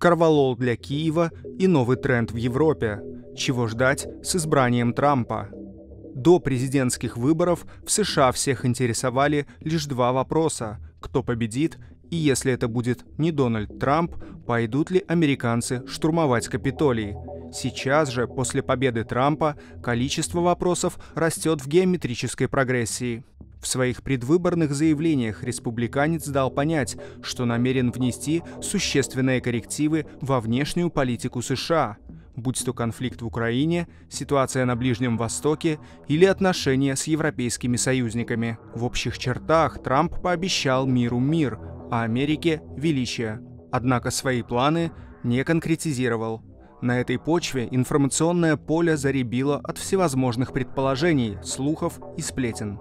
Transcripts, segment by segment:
Корвалол для Киева и новый тренд в Европе. Чего ждать с избранием Трампа? До президентских выборов в США всех интересовали лишь два вопроса – кто победит и если это будет не Дональд Трамп, пойдут ли американцы штурмовать Капитолий? Сейчас же, после победы Трампа, количество вопросов растет в геометрической прогрессии. В своих предвыборных заявлениях республиканец дал понять, что намерен внести существенные коррективы во внешнюю политику США, будь то конфликт в Украине, ситуация на Ближнем Востоке или отношения с европейскими союзниками. В общих чертах Трамп пообещал миру мир, а Америке – величие. Однако свои планы не конкретизировал. На этой почве информационное поле заребило от всевозможных предположений, слухов и сплетен.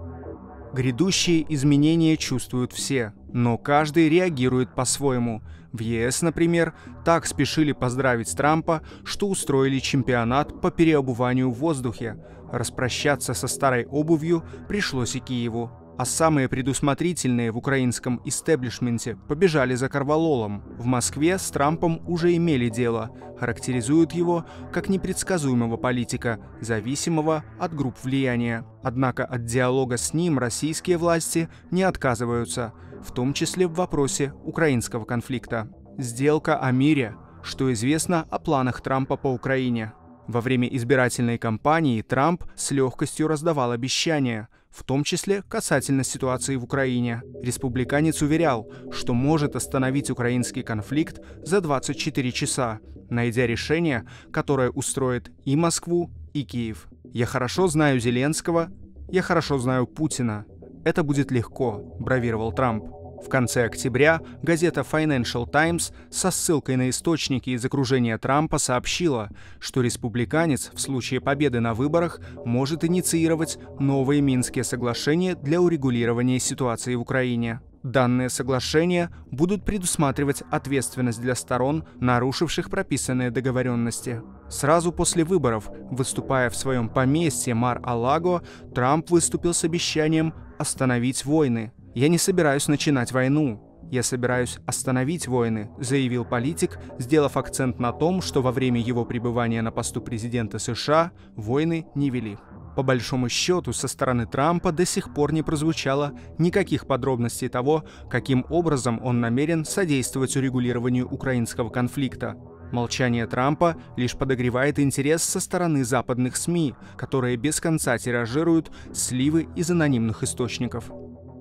Грядущие изменения чувствуют все, но каждый реагирует по-своему. В ЕС, например, так спешили поздравить Трампа, что устроили чемпионат по переобуванию в воздухе. Распрощаться со старой обувью пришлось и Киеву а самые предусмотрительные в украинском истеблишменте побежали за Карвалолом. В Москве с Трампом уже имели дело, характеризуют его как непредсказуемого политика, зависимого от групп влияния. Однако от диалога с ним российские власти не отказываются, в том числе в вопросе украинского конфликта. Сделка о мире. Что известно о планах Трампа по Украине? Во время избирательной кампании Трамп с легкостью раздавал обещания – в том числе касательно ситуации в Украине. Республиканец уверял, что может остановить украинский конфликт за 24 часа, найдя решение, которое устроит и Москву, и Киев. «Я хорошо знаю Зеленского, я хорошо знаю Путина. Это будет легко», — бравировал Трамп. В конце октября газета Financial Times со ссылкой на источники из окружения Трампа сообщила, что республиканец в случае победы на выборах может инициировать новые Минские соглашения для урегулирования ситуации в Украине. Данные соглашения будут предусматривать ответственность для сторон, нарушивших прописанные договоренности. Сразу после выборов, выступая в своем поместье Мар-Алаго, Трамп выступил с обещанием остановить войны – «Я не собираюсь начинать войну. Я собираюсь остановить войны», — заявил политик, сделав акцент на том, что во время его пребывания на посту президента США войны не вели. По большому счету, со стороны Трампа до сих пор не прозвучало никаких подробностей того, каким образом он намерен содействовать урегулированию украинского конфликта. Молчание Трампа лишь подогревает интерес со стороны западных СМИ, которые без конца тиражируют сливы из анонимных источников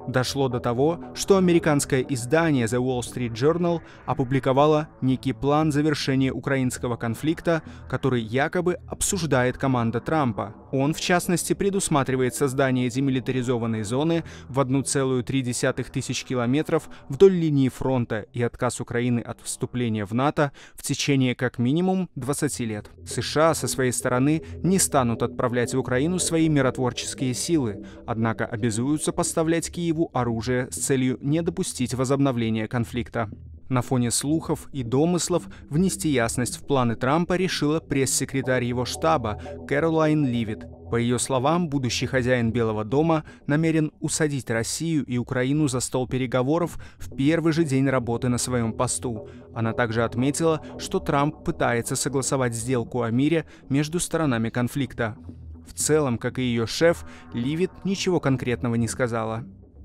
дошло до того, что американское издание The Wall Street Journal опубликовало некий план завершения украинского конфликта, который якобы обсуждает команда Трампа – он, в частности, предусматривает создание демилитаризованной зоны в 1,3 тысяч километров вдоль линии фронта и отказ Украины от вступления в НАТО в течение как минимум 20 лет. США со своей стороны не станут отправлять в Украину свои миротворческие силы, однако обязуются поставлять Киеву оружие с целью не допустить возобновления конфликта. На фоне слухов и домыслов внести ясность в планы Трампа решила пресс-секретарь его штаба Кэролайн Ливит. По ее словам, будущий хозяин Белого дома намерен усадить Россию и Украину за стол переговоров в первый же день работы на своем посту. Она также отметила, что Трамп пытается согласовать сделку о мире между сторонами конфликта. В целом, как и ее шеф, Ливит ничего конкретного не сказала.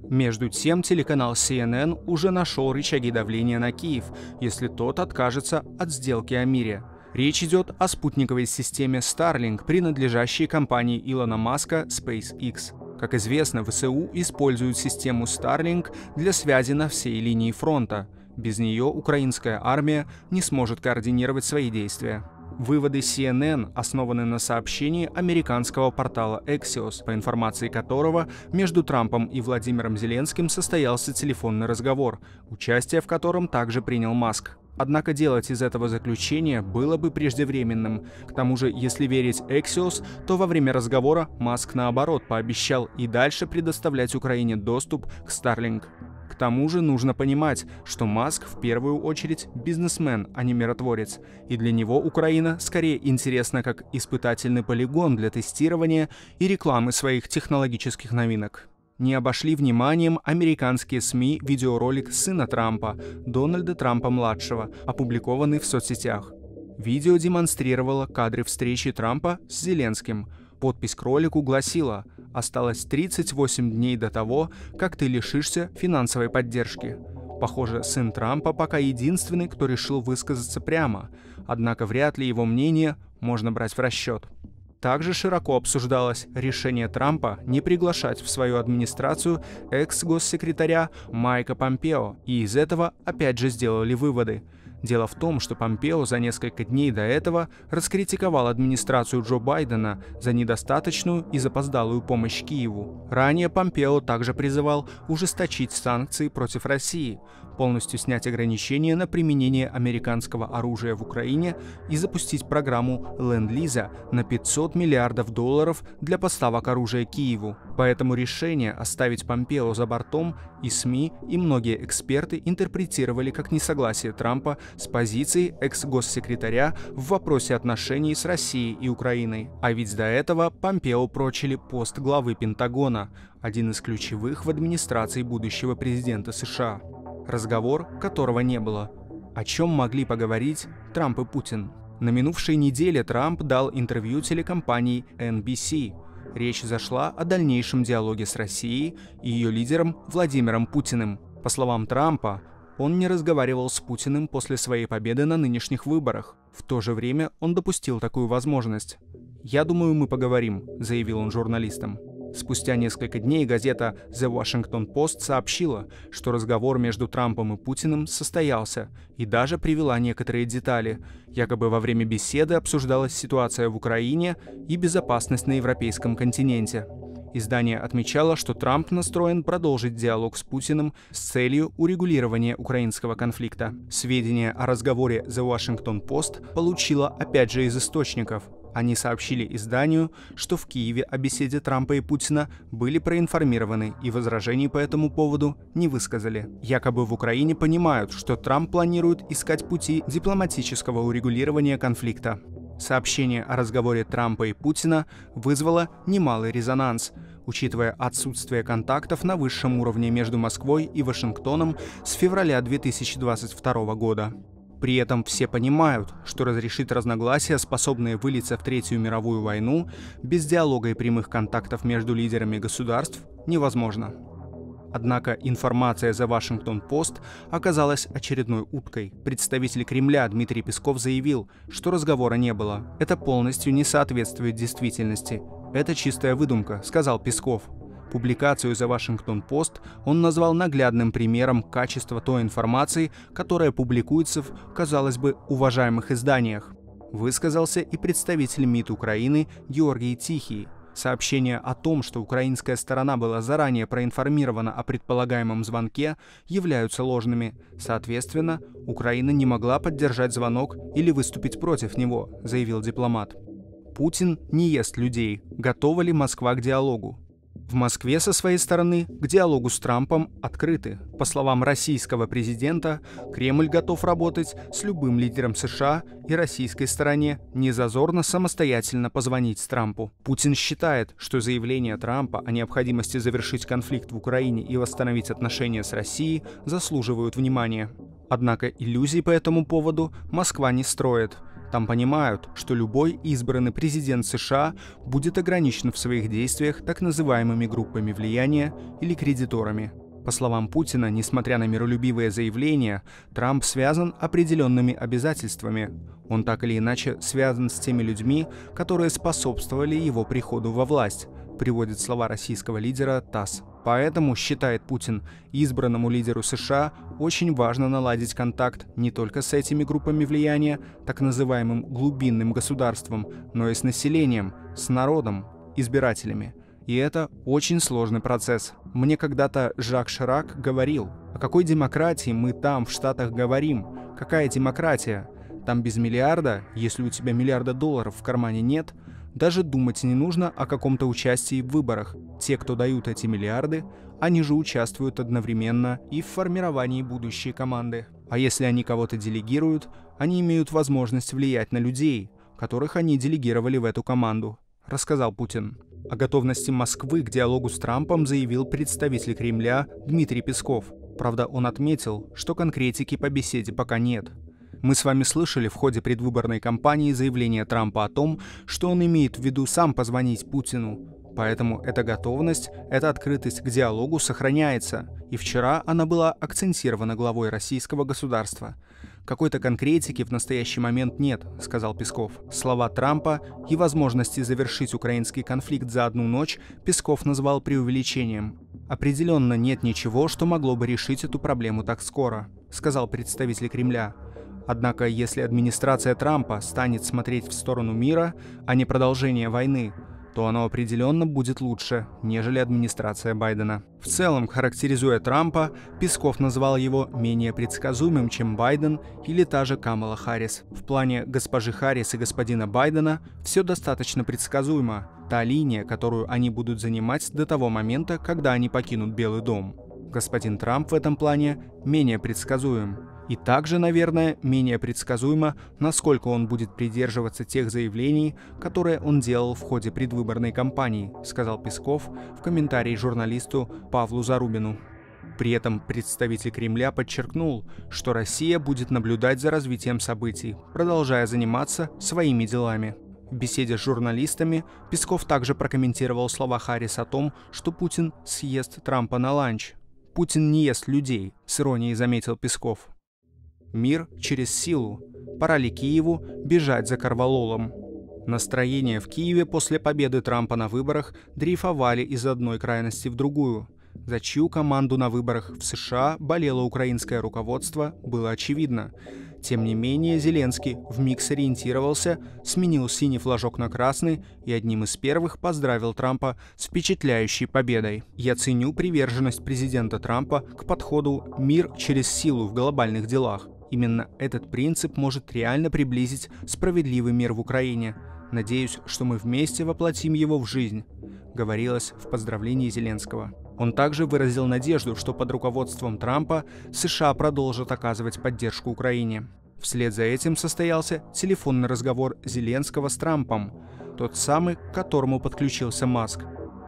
Между тем, телеканал CNN уже нашел рычаги давления на Киев, если тот откажется от сделки о мире. Речь идет о спутниковой системе Starlink, принадлежащей компании Илона Маска SpaceX. Как известно, ВСУ используют систему Starlink для связи на всей линии фронта. Без нее украинская армия не сможет координировать свои действия. Выводы CNN основаны на сообщении американского портала Axios, по информации которого между Трампом и Владимиром Зеленским состоялся телефонный разговор, участие в котором также принял Маск. Однако делать из этого заключение было бы преждевременным. К тому же, если верить Axios, то во время разговора Маск наоборот пообещал и дальше предоставлять Украине доступ к Starlink. К тому же нужно понимать, что Маск в первую очередь бизнесмен, а не миротворец, и для него Украина скорее интересна как испытательный полигон для тестирования и рекламы своих технологических новинок не обошли вниманием американские СМИ видеоролик сына Трампа, Дональда Трампа-младшего, опубликованный в соцсетях. Видео демонстрировало кадры встречи Трампа с Зеленским – подпись к ролику гласила «Осталось 38 дней до того, как ты лишишься финансовой поддержки». Похоже, сын Трампа пока единственный, кто решил высказаться прямо, однако вряд ли его мнение можно брать в расчет. Также широко обсуждалось решение Трампа не приглашать в свою администрацию экс-госсекретаря Майка Помпео, и из этого опять же сделали выводы – Дело в том, что Помпео за несколько дней до этого раскритиковал администрацию Джо Байдена за недостаточную и запоздалую помощь Киеву. Ранее Помпео также призывал ужесточить санкции против России, полностью снять ограничения на применение американского оружия в Украине и запустить программу Ленд-Лиза на 500 миллиардов долларов для поставок оружия Киеву. Поэтому решение оставить Помпео за бортом и СМИ, и многие эксперты интерпретировали как несогласие Трампа с позицией экс-госсекретаря в вопросе отношений с Россией и Украиной. А ведь до этого Помпео прочили пост главы Пентагона, один из ключевых в администрации будущего президента США. Разговор, которого не было. О чем могли поговорить Трамп и Путин? На минувшей неделе Трамп дал интервью телекомпании NBC, речь зашла о дальнейшем диалоге с Россией и ее лидером Владимиром Путиным. По словам Трампа, он не разговаривал с Путиным после своей победы на нынешних выборах. В то же время он допустил такую возможность. «Я думаю, мы поговорим», — заявил он журналистам. Спустя несколько дней газета The Washington Post сообщила, что разговор между Трампом и Путиным состоялся и даже привела некоторые детали. Якобы во время беседы обсуждалась ситуация в Украине и безопасность на европейском континенте. Издание отмечало, что Трамп настроен продолжить диалог с Путиным с целью урегулирования украинского конфликта. Сведения о разговоре The Washington Post получила опять же из источников, они сообщили изданию, что в Киеве о беседе Трампа и Путина были проинформированы и возражений по этому поводу не высказали. Якобы в Украине понимают, что Трамп планирует искать пути дипломатического урегулирования конфликта. Сообщение о разговоре Трампа и Путина вызвало немалый резонанс, учитывая отсутствие контактов на высшем уровне между Москвой и Вашингтоном с февраля 2022 года. При этом все понимают, что разрешить разногласия, способные вылиться в Третью мировую войну, без диалога и прямых контактов между лидерами государств невозможно. Однако информация за Вашингтон Пост оказалась очередной уткой. Представитель Кремля Дмитрий Песков заявил, что разговора не было. Это полностью не соответствует действительности. Это чистая выдумка, сказал Песков. Публикацию The Washington Post он назвал наглядным примером качества той информации, которая публикуется в, казалось бы, уважаемых изданиях. Высказался и представитель МИД Украины Георгий Тихий. Сообщение о том, что украинская сторона была заранее проинформирована о предполагаемом звонке, являются ложными. Соответственно, Украина не могла поддержать звонок или выступить против него, заявил дипломат. Путин не ест людей. Готова ли Москва к диалогу? В Москве со своей стороны к диалогу с Трампом открыты. По словам российского президента, Кремль готов работать с любым лидером США и российской стороне не зазорно самостоятельно позвонить Трампу. Путин считает, что заявление Трампа о необходимости завершить конфликт в Украине и восстановить отношения с Россией заслуживают внимания. Однако иллюзий по этому поводу Москва не строит – там понимают, что любой избранный президент США будет ограничен в своих действиях так называемыми группами влияния или кредиторами. По словам Путина, несмотря на миролюбивые заявления, Трамп связан определенными обязательствами. Он так или иначе связан с теми людьми, которые способствовали его приходу во власть, приводит слова российского лидера ТАСС. Поэтому, считает Путин, избранному лидеру США очень важно наладить контакт не только с этими группами влияния, так называемым глубинным государством, но и с населением, с народом, избирателями. И это очень сложный процесс. Мне когда-то Жак Ширак говорил, о какой демократии мы там, в Штатах, говорим? Какая демократия? Там без миллиарда, если у тебя миллиарда долларов в кармане нет, даже думать не нужно о каком-то участии в выборах. Те, кто дают эти миллиарды, они же участвуют одновременно и в формировании будущей команды. А если они кого-то делегируют, они имеют возможность влиять на людей, которых они делегировали в эту команду, рассказал Путин. О готовности Москвы к диалогу с Трампом заявил представитель Кремля Дмитрий Песков. Правда, он отметил, что конкретики по беседе пока нет – мы с вами слышали в ходе предвыборной кампании заявление Трампа о том, что он имеет в виду сам позвонить Путину. Поэтому эта готовность, эта открытость к диалогу сохраняется. И вчера она была акцентирована главой российского государства. Какой-то конкретики в настоящий момент нет, сказал Песков. Слова Трампа и возможности завершить украинский конфликт за одну ночь Песков назвал преувеличением. Определенно нет ничего, что могло бы решить эту проблему так скоро, сказал представитель Кремля. Однако, если администрация Трампа станет смотреть в сторону мира, а не продолжение войны, то оно определенно будет лучше, нежели администрация Байдена. В целом, характеризуя Трампа, Песков назвал его менее предсказуемым, чем Байден или та же Камала Харрис. В плане госпожи Харрис и господина Байдена все достаточно предсказуемо. Та линия, которую они будут занимать до того момента, когда они покинут Белый дом. Господин Трамп в этом плане менее предсказуем. И также, наверное, менее предсказуемо, насколько он будет придерживаться тех заявлений, которые он делал в ходе предвыборной кампании, сказал Песков в комментарии журналисту Павлу Зарубину. При этом представитель Кремля подчеркнул, что Россия будет наблюдать за развитием событий, продолжая заниматься своими делами. В беседе с журналистами Песков также прокомментировал слова Харрис о том, что Путин съест Трампа на ланч. «Путин не ест людей», — с иронией заметил Песков. Мир через силу. Пора ли Киеву бежать за Карвалолом? Настроения в Киеве после победы Трампа на выборах дрейфовали из одной крайности в другую. За чью команду на выборах в США болело украинское руководство, было очевидно. Тем не менее, Зеленский вмиг сориентировался, сменил синий флажок на красный и одним из первых поздравил Трампа с впечатляющей победой. «Я ценю приверженность президента Трампа к подходу «мир через силу» в глобальных делах. Именно этот принцип может реально приблизить справедливый мир в Украине. Надеюсь, что мы вместе воплотим его в жизнь, говорилось в поздравлении Зеленского. Он также выразил надежду, что под руководством Трампа США продолжат оказывать поддержку Украине. Вслед за этим состоялся телефонный разговор Зеленского с Трампом, тот самый, к которому подключился Маск.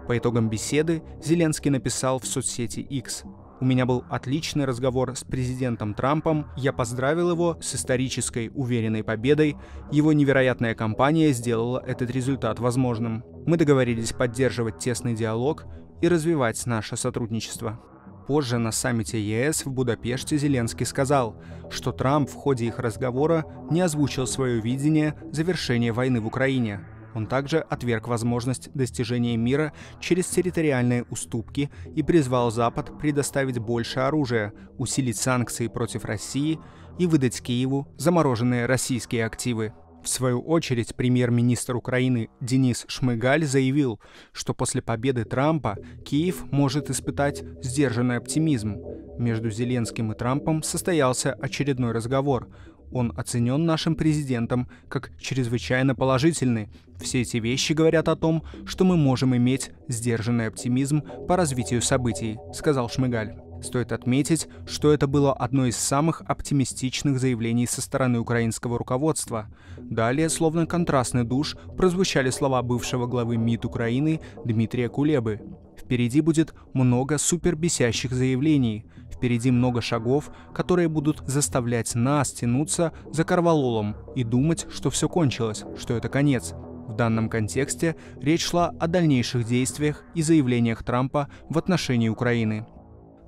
По итогам беседы Зеленский написал в соцсети X у меня был отличный разговор с президентом Трампом, я поздравил его с исторической уверенной победой, его невероятная кампания сделала этот результат возможным. Мы договорились поддерживать тесный диалог и развивать наше сотрудничество. Позже на саммите ЕС в Будапеште Зеленский сказал, что Трамп в ходе их разговора не озвучил свое видение завершения войны в Украине, он также отверг возможность достижения мира через территориальные уступки и призвал Запад предоставить больше оружия, усилить санкции против России и выдать Киеву замороженные российские активы. В свою очередь, премьер-министр Украины Денис Шмыгаль заявил, что после победы Трампа Киев может испытать сдержанный оптимизм. Между Зеленским и Трампом состоялся очередной разговор, он оценен нашим президентом как чрезвычайно положительный. Все эти вещи говорят о том, что мы можем иметь сдержанный оптимизм по развитию событий, сказал Шмыгаль. Стоит отметить, что это было одно из самых оптимистичных заявлений со стороны украинского руководства. Далее, словно контрастный душ, прозвучали слова бывшего главы МИД Украины Дмитрия Кулебы. Впереди будет много супербесящих заявлений, впереди много шагов, которые будут заставлять нас тянуться за корвалолом и думать, что все кончилось, что это конец. В данном контексте речь шла о дальнейших действиях и заявлениях Трампа в отношении Украины.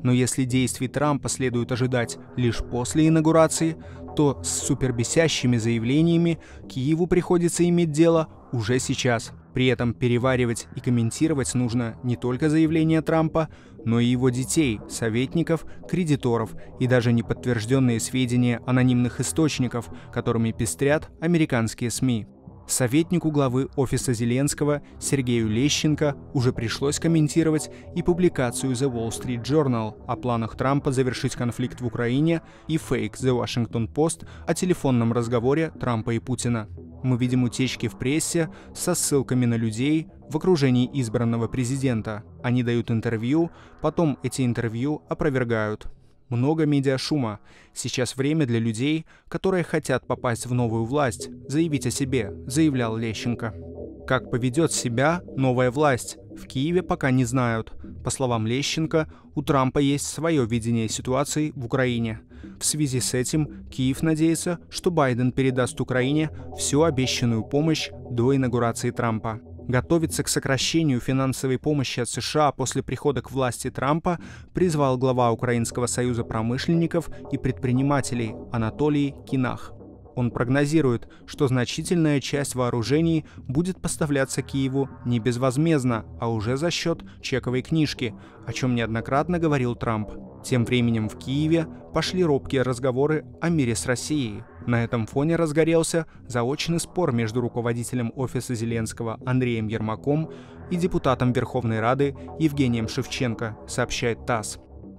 Но если действий Трампа следует ожидать лишь после инаугурации, то с супербесящими заявлениями Киеву приходится иметь дело уже сейчас – при этом переваривать и комментировать нужно не только заявления Трампа, но и его детей, советников, кредиторов и даже неподтвержденные сведения анонимных источников, которыми пестрят американские СМИ. Советнику главы офиса Зеленского Сергею Лещенко уже пришлось комментировать и публикацию The Wall Street Journal о планах Трампа завершить конфликт в Украине и фейк The Washington Post о телефонном разговоре Трампа и Путина. Мы видим утечки в прессе со ссылками на людей в окружении избранного президента. Они дают интервью, потом эти интервью опровергают много медиашума. Сейчас время для людей, которые хотят попасть в новую власть, заявить о себе, заявлял Лещенко. Как поведет себя новая власть? В Киеве пока не знают. По словам Лещенко, у Трампа есть свое видение ситуации в Украине. В связи с этим Киев надеется, что Байден передаст Украине всю обещанную помощь до инаугурации Трампа. Готовиться к сокращению финансовой помощи от США после прихода к власти Трампа, призвал глава Украинского союза промышленников и предпринимателей Анатолий Кинах. Он прогнозирует, что значительная часть вооружений будет поставляться Киеву не безвозмездно, а уже за счет чековой книжки, о чем неоднократно говорил Трамп. Тем временем в Киеве пошли робкие разговоры о мире с Россией. На этом фоне разгорелся заочный спор между руководителем офиса Зеленского Андреем Ермаком и депутатом Верховной Рады Евгением Шевченко, сообщает ТАСС.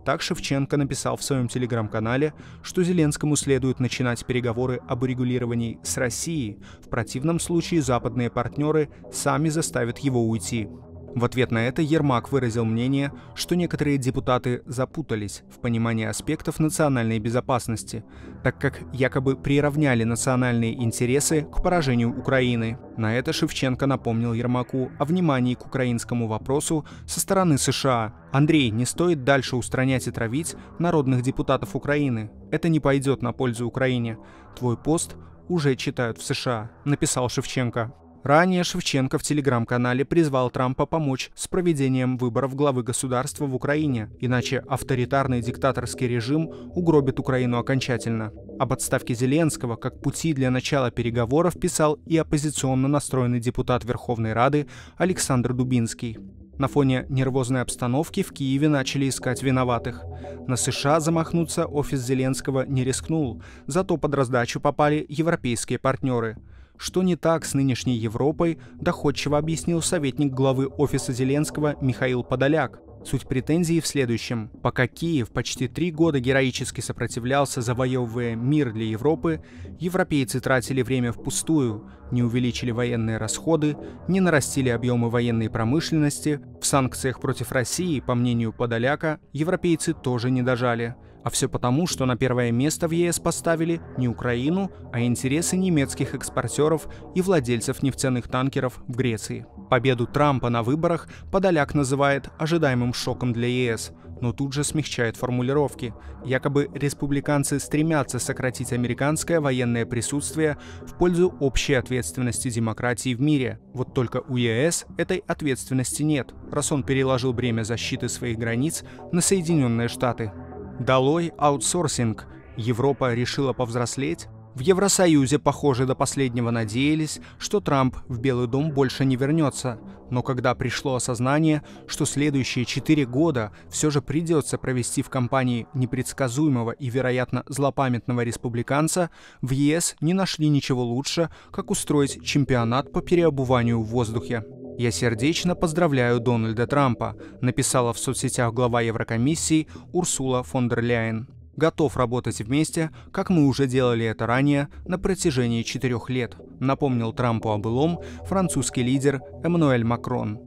Так Шевченко написал в своем телеграм-канале, что Зеленскому следует начинать переговоры об урегулировании с Россией, в противном случае западные партнеры сами заставят его уйти. В ответ на это Ермак выразил мнение, что некоторые депутаты запутались в понимании аспектов национальной безопасности, так как якобы приравняли национальные интересы к поражению Украины. На это Шевченко напомнил Ермаку о внимании к украинскому вопросу со стороны США. Андрей, не стоит дальше устранять и травить народных депутатов Украины. Это не пойдет на пользу Украине. Твой пост уже читают в США, написал Шевченко. Ранее Шевченко в телеграм-канале призвал Трампа помочь с проведением выборов главы государства в Украине, иначе авторитарный диктаторский режим угробит Украину окончательно. Об отставке Зеленского как пути для начала переговоров писал и оппозиционно настроенный депутат Верховной Рады Александр Дубинский. На фоне нервозной обстановки в Киеве начали искать виноватых. На США замахнуться офис Зеленского не рискнул, зато под раздачу попали европейские партнеры – что не так с нынешней Европой, доходчиво объяснил советник главы офиса Зеленского Михаил Подоляк. Суть претензии в следующем. Пока Киев почти три года героически сопротивлялся, завоевывая мир для Европы, европейцы тратили время впустую, не увеличили военные расходы, не нарастили объемы военной промышленности, в санкциях против России, по мнению Подоляка, европейцы тоже не дожали – а все потому, что на первое место в ЕС поставили не Украину, а интересы немецких экспортеров и владельцев нефтяных танкеров в Греции. Победу Трампа на выборах Подоляк называет ожидаемым шоком для ЕС, но тут же смягчает формулировки. Якобы республиканцы стремятся сократить американское военное присутствие в пользу общей ответственности демократии в мире. Вот только у ЕС этой ответственности нет, раз он переложил бремя защиты своих границ на Соединенные Штаты. Долой аутсорсинг. Европа решила повзрослеть? В Евросоюзе, похоже, до последнего надеялись, что Трамп в Белый дом больше не вернется. Но когда пришло осознание, что следующие четыре года все же придется провести в компании непредсказуемого и, вероятно, злопамятного республиканца, в ЕС не нашли ничего лучше, как устроить чемпионат по переобуванию в воздухе. «Я сердечно поздравляю Дональда Трампа», написала в соцсетях глава Еврокомиссии Урсула фон дер Ляйен. «Готов работать вместе, как мы уже делали это ранее на протяжении четырех лет», напомнил Трампу о былом французский лидер Эммануэль Макрон.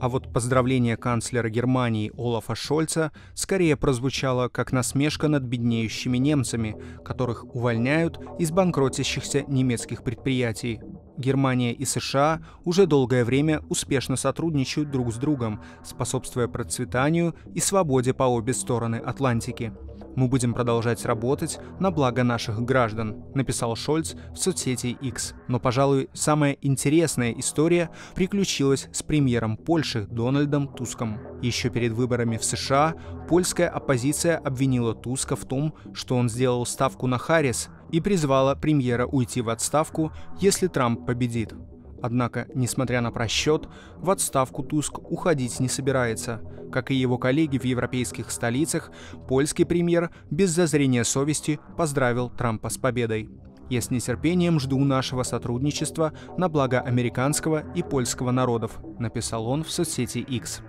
А вот поздравление канцлера Германии Олафа Шольца скорее прозвучало как насмешка над беднеющими немцами, которых увольняют из банкротящихся немецких предприятий. Германия и США уже долгое время успешно сотрудничают друг с другом, способствуя процветанию и свободе по обе стороны Атлантики. Мы будем продолжать работать на благо наших граждан, написал Шольц в соцсети X. Но, пожалуй, самая интересная история приключилась с премьером Польши Дональдом Туском. Еще перед выборами в США польская оппозиция обвинила Туска в том, что он сделал ставку на Харрис и призвала премьера уйти в отставку, если Трамп победит. Однако, несмотря на просчет, в отставку Туск уходить не собирается. Как и его коллеги в европейских столицах, польский премьер без зазрения совести поздравил Трампа с победой. Я с нетерпением жду нашего сотрудничества на благо американского и польского народов, написал он в соцсети X.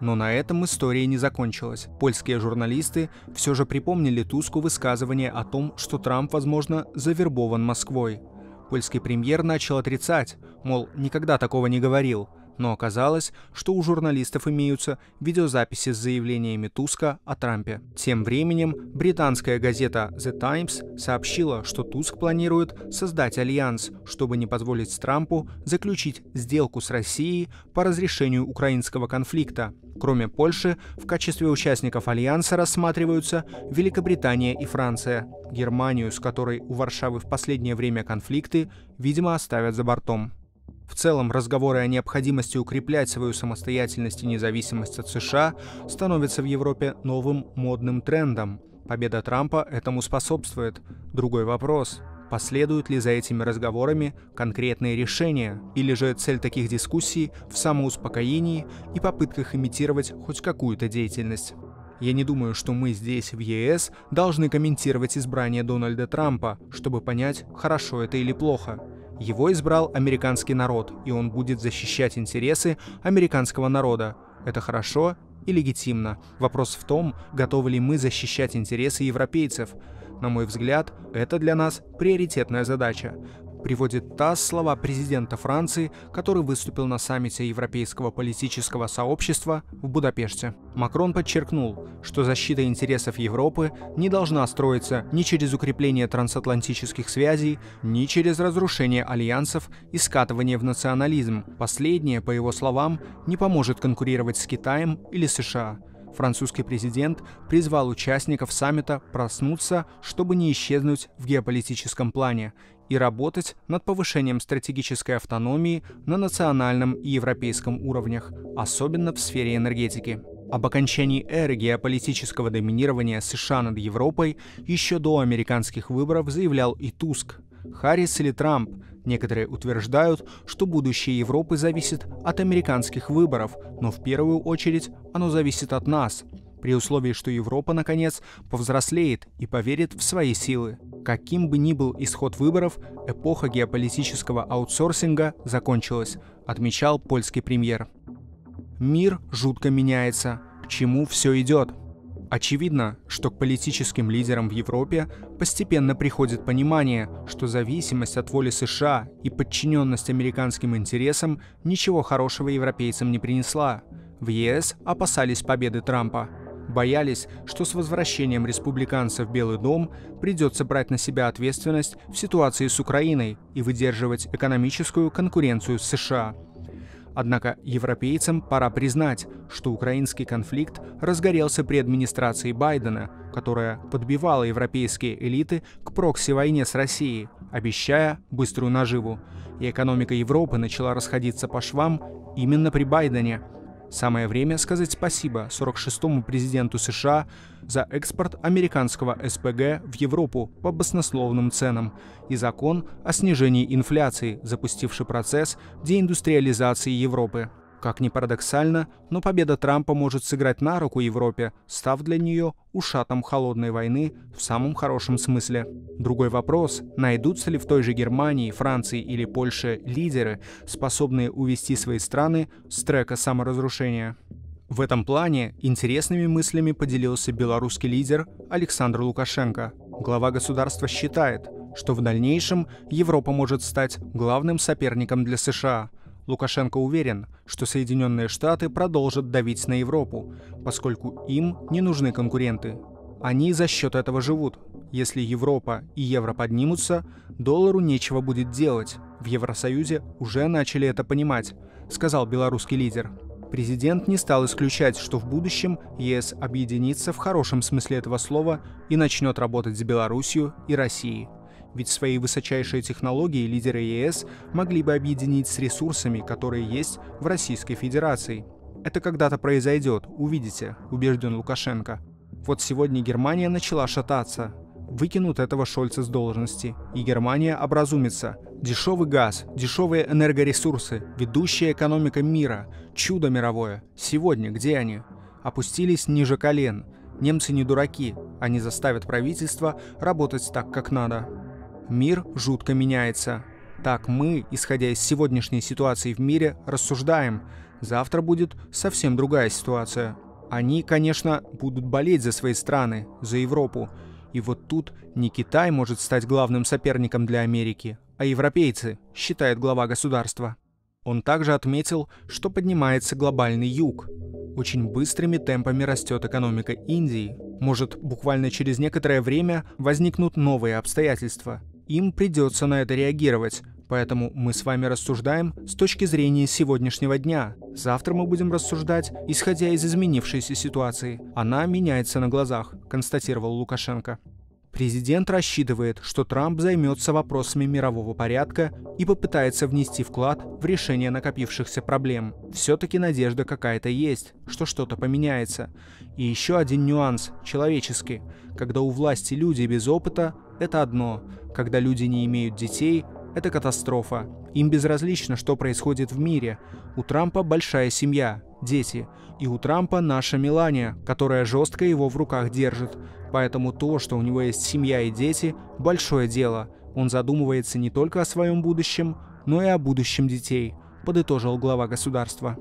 Но на этом история не закончилась. Польские журналисты все же припомнили Туску высказывание о том, что Трамп, возможно, завербован Москвой. Польский премьер начал отрицать, мол, никогда такого не говорил, но оказалось, что у журналистов имеются видеозаписи с заявлениями Туска о Трампе. Тем временем британская газета The Times сообщила, что Туск планирует создать альянс, чтобы не позволить Трампу заключить сделку с Россией по разрешению украинского конфликта – Кроме Польши, в качестве участников Альянса рассматриваются Великобритания и Франция. Германию, с которой у Варшавы в последнее время конфликты, видимо, оставят за бортом. В целом, разговоры о необходимости укреплять свою самостоятельность и независимость от США становятся в Европе новым модным трендом. Победа Трампа этому способствует. Другой вопрос Последуют ли за этими разговорами конкретные решения, или же цель таких дискуссий в самоуспокоении и попытках имитировать хоть какую-то деятельность? Я не думаю, что мы здесь, в ЕС, должны комментировать избрание Дональда Трампа, чтобы понять, хорошо это или плохо. Его избрал американский народ, и он будет защищать интересы американского народа. Это хорошо и легитимно. Вопрос в том, готовы ли мы защищать интересы европейцев – на мой взгляд, это для нас приоритетная задача. Приводит ТАСС слова президента Франции, который выступил на саммите Европейского политического сообщества в Будапеште. Макрон подчеркнул, что защита интересов Европы не должна строиться ни через укрепление трансатлантических связей, ни через разрушение альянсов и скатывание в национализм. Последнее, по его словам, не поможет конкурировать с Китаем или США французский президент призвал участников саммита проснуться, чтобы не исчезнуть в геополитическом плане и работать над повышением стратегической автономии на национальном и европейском уровнях, особенно в сфере энергетики. Об окончании эры геополитического доминирования США над Европой еще до американских выборов заявлял и Туск. Харрис или Трамп Некоторые утверждают, что будущее Европы зависит от американских выборов, но в первую очередь оно зависит от нас, при условии, что Европа, наконец, повзрослеет и поверит в свои силы. Каким бы ни был исход выборов, эпоха геополитического аутсорсинга закончилась, отмечал польский премьер. Мир жутко меняется. К чему все идет? Очевидно, что к политическим лидерам в Европе постепенно приходит понимание, что зависимость от воли США и подчиненность американским интересам ничего хорошего европейцам не принесла. В ЕС опасались победы Трампа. Боялись, что с возвращением республиканцев в Белый дом придется брать на себя ответственность в ситуации с Украиной и выдерживать экономическую конкуренцию с США – Однако европейцам пора признать, что украинский конфликт разгорелся при администрации Байдена, которая подбивала европейские элиты к прокси-войне с Россией, обещая быструю наживу. И экономика Европы начала расходиться по швам именно при Байдене – Самое время сказать спасибо 46-му президенту США за экспорт американского СПГ в Европу по баснословным ценам и закон о снижении инфляции, запустивший процесс деиндустриализации Европы. Как ни парадоксально, но победа Трампа может сыграть на руку Европе, став для нее ушатом холодной войны в самом хорошем смысле. Другой вопрос – найдутся ли в той же Германии, Франции или Польше лидеры, способные увести свои страны с трека саморазрушения? В этом плане интересными мыслями поделился белорусский лидер Александр Лукашенко. Глава государства считает, что в дальнейшем Европа может стать главным соперником для США – Лукашенко уверен, что Соединенные Штаты продолжат давить на Европу, поскольку им не нужны конкуренты. Они за счет этого живут. Если Европа и евро поднимутся, доллару нечего будет делать. В Евросоюзе уже начали это понимать, сказал белорусский лидер. Президент не стал исключать, что в будущем ЕС объединится в хорошем смысле этого слова и начнет работать с Белоруссией и Россией. Ведь свои высочайшие технологии лидеры ЕС могли бы объединить с ресурсами, которые есть в Российской Федерации. Это когда-то произойдет, увидите, убежден Лукашенко. Вот сегодня Германия начала шататься. Выкинут этого Шольца с должности, и Германия образумится. Дешевый газ, дешевые энергоресурсы, ведущая экономика мира, чудо мировое. Сегодня где они? Опустились ниже колен. Немцы не дураки, они заставят правительство работать так, как надо. Мир жутко меняется. Так мы, исходя из сегодняшней ситуации в мире, рассуждаем. Завтра будет совсем другая ситуация. Они, конечно, будут болеть за свои страны, за Европу. И вот тут не Китай может стать главным соперником для Америки, а европейцы, считает глава государства. Он также отметил, что поднимается глобальный юг. Очень быстрыми темпами растет экономика Индии. Может, буквально через некоторое время возникнут новые обстоятельства им придется на это реагировать. Поэтому мы с вами рассуждаем с точки зрения сегодняшнего дня. Завтра мы будем рассуждать, исходя из изменившейся ситуации. Она меняется на глазах, констатировал Лукашенко. Президент рассчитывает, что Трамп займется вопросами мирового порядка и попытается внести вклад в решение накопившихся проблем. Все-таки надежда какая-то есть, что что-то поменяется. И еще один нюанс, человеческий. Когда у власти люди без опыта, это одно. Когда люди не имеют детей, это катастрофа. Им безразлично, что происходит в мире. У Трампа большая семья, дети. И у Трампа наша Мелания, которая жестко его в руках держит. Поэтому то, что у него есть семья и дети, большое дело. Он задумывается не только о своем будущем, но и о будущем детей, подытожил глава государства.